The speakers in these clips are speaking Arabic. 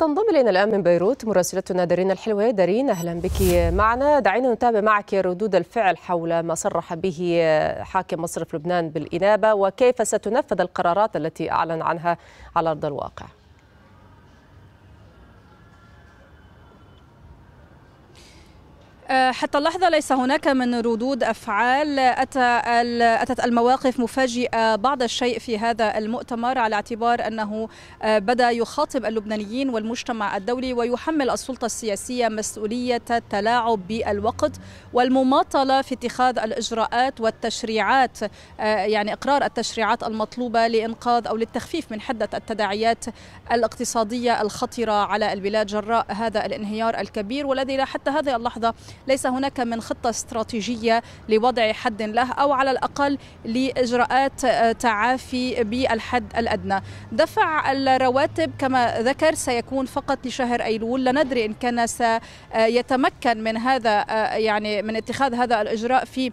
تنضم الينا الان من بيروت مراسلتنا دارين الحلوه دارين اهلا بك معنا دعينا نتابع معك ردود الفعل حول ما صرح به حاكم مصرف لبنان بالانابه وكيف ستنفذ القرارات التي اعلن عنها على ارض الواقع. آه، حتى اللحظة ليس هناك من ردود أفعال أتى أتت المواقف مفاجئة بعض الشيء في هذا المؤتمر على اعتبار أنه آه، بدأ يخاطب اللبنانيين والمجتمع الدولي ويحمل السلطة السياسية مسؤولية التلاعب بالوقت والمماطلة في اتخاذ الإجراءات والتشريعات آه، يعني إقرار التشريعات المطلوبة لإنقاذ أو للتخفيف من حدة التداعيات الاقتصادية الخطرة على البلاد جراء هذا الانهيار الكبير والذي حتى هذه اللحظة ليس هناك من خطة استراتيجية لوضع حد له أو على الأقل لإجراءات آه، تعافي بالحد الأدنى دفع الرواتب كما ذكر سيكون فقط لشهر أيلول لا ندري إن كان سيتمكن من هذا آه، يعني من اتخاذ هذا الإجراء في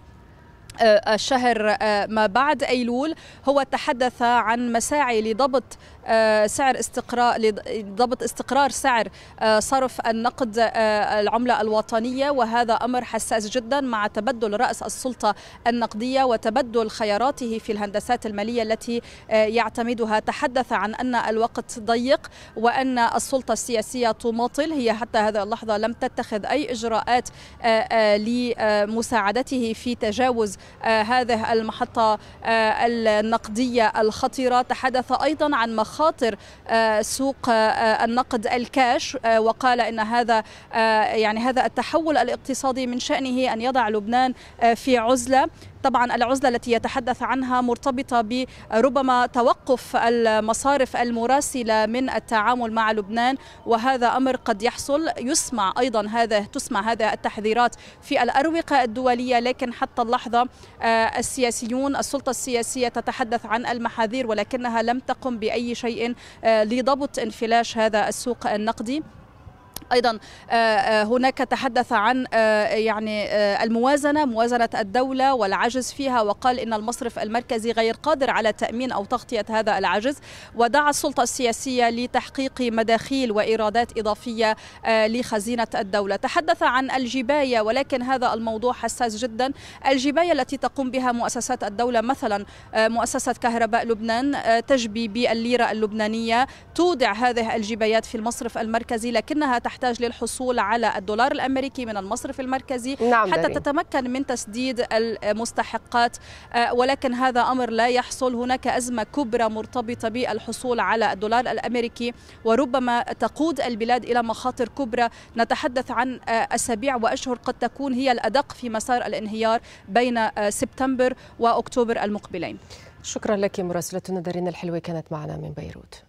آه، الشهر ما بعد ايلول هو تحدث عن مساعي لضبط آه، سعر استقراء لضبط استقرار سعر آه، صرف النقد آه، العملة الوطنية وهذا أمر حساس جدا مع تبدل رأس السلطة النقدية وتبدل خياراته في الهندسات المالية التي يعتمدها تحدث عن أن الوقت ضيق وأن السلطة السياسية تماطل هي حتى هذه اللحظة لم تتخذ أي إجراءات لمساعدته في تجاوز هذه المحطة النقدية الخطيرة تحدث أيضا عن مخاطر مخاطر آه، سوق آه، النقد الكاش آه، وقال ان هذا يعني هذا التحول الاقتصادي من شانه ان يضع لبنان في عزله طبعا العزلة التي يتحدث عنها مرتبطة بربما توقف المصارف المراسلة من التعامل مع لبنان وهذا أمر قد يحصل يسمع أيضا هذا تسمع هذا التحذيرات في الأروقة الدولية لكن حتى اللحظة آه، السياسيون السلطة السياسية تتحدث عن المحاذير ولكنها لم تقم بأي شيء آه، لضبط انفلاش هذا السوق النقدي ايضا آه، آه، هناك تحدث عن آه، يعني الموازنه موازنه الدوله والعجز فيها وقال ان المصرف المركزي غير قادر على تامين او تغطيه هذا العجز ودعا السلطه السياسيه لتحقيق مداخيل وايرادات اضافيه لخزينه الدوله تحدث عن الجبايه ولكن هذا الموضوع حساس جدا الجبايه التي تقوم بها مؤسسات الدوله مثلا مؤسسه كهرباء لبنان تجبي بالليره اللبنانيه تودع هذه الجبايات في المصرف المركزي لكنها تحت تحتاج للحصول على الدولار الأمريكي من المصرف المركزي نعم حتى داري. تتمكن من تسديد المستحقات آه، ولكن هذا أمر لا يحصل هناك أزمة كبرى مرتبطة بالحصول على الدولار الأمريكي وربما تقود البلاد إلى مخاطر كبرى نتحدث عن آه، أسابيع وأشهر قد تكون هي الأدق في مسار الانهيار بين آه، سبتمبر وأكتوبر المقبلين شكرا لك مراسلتنا دارين الحلوي كانت معنا من بيروت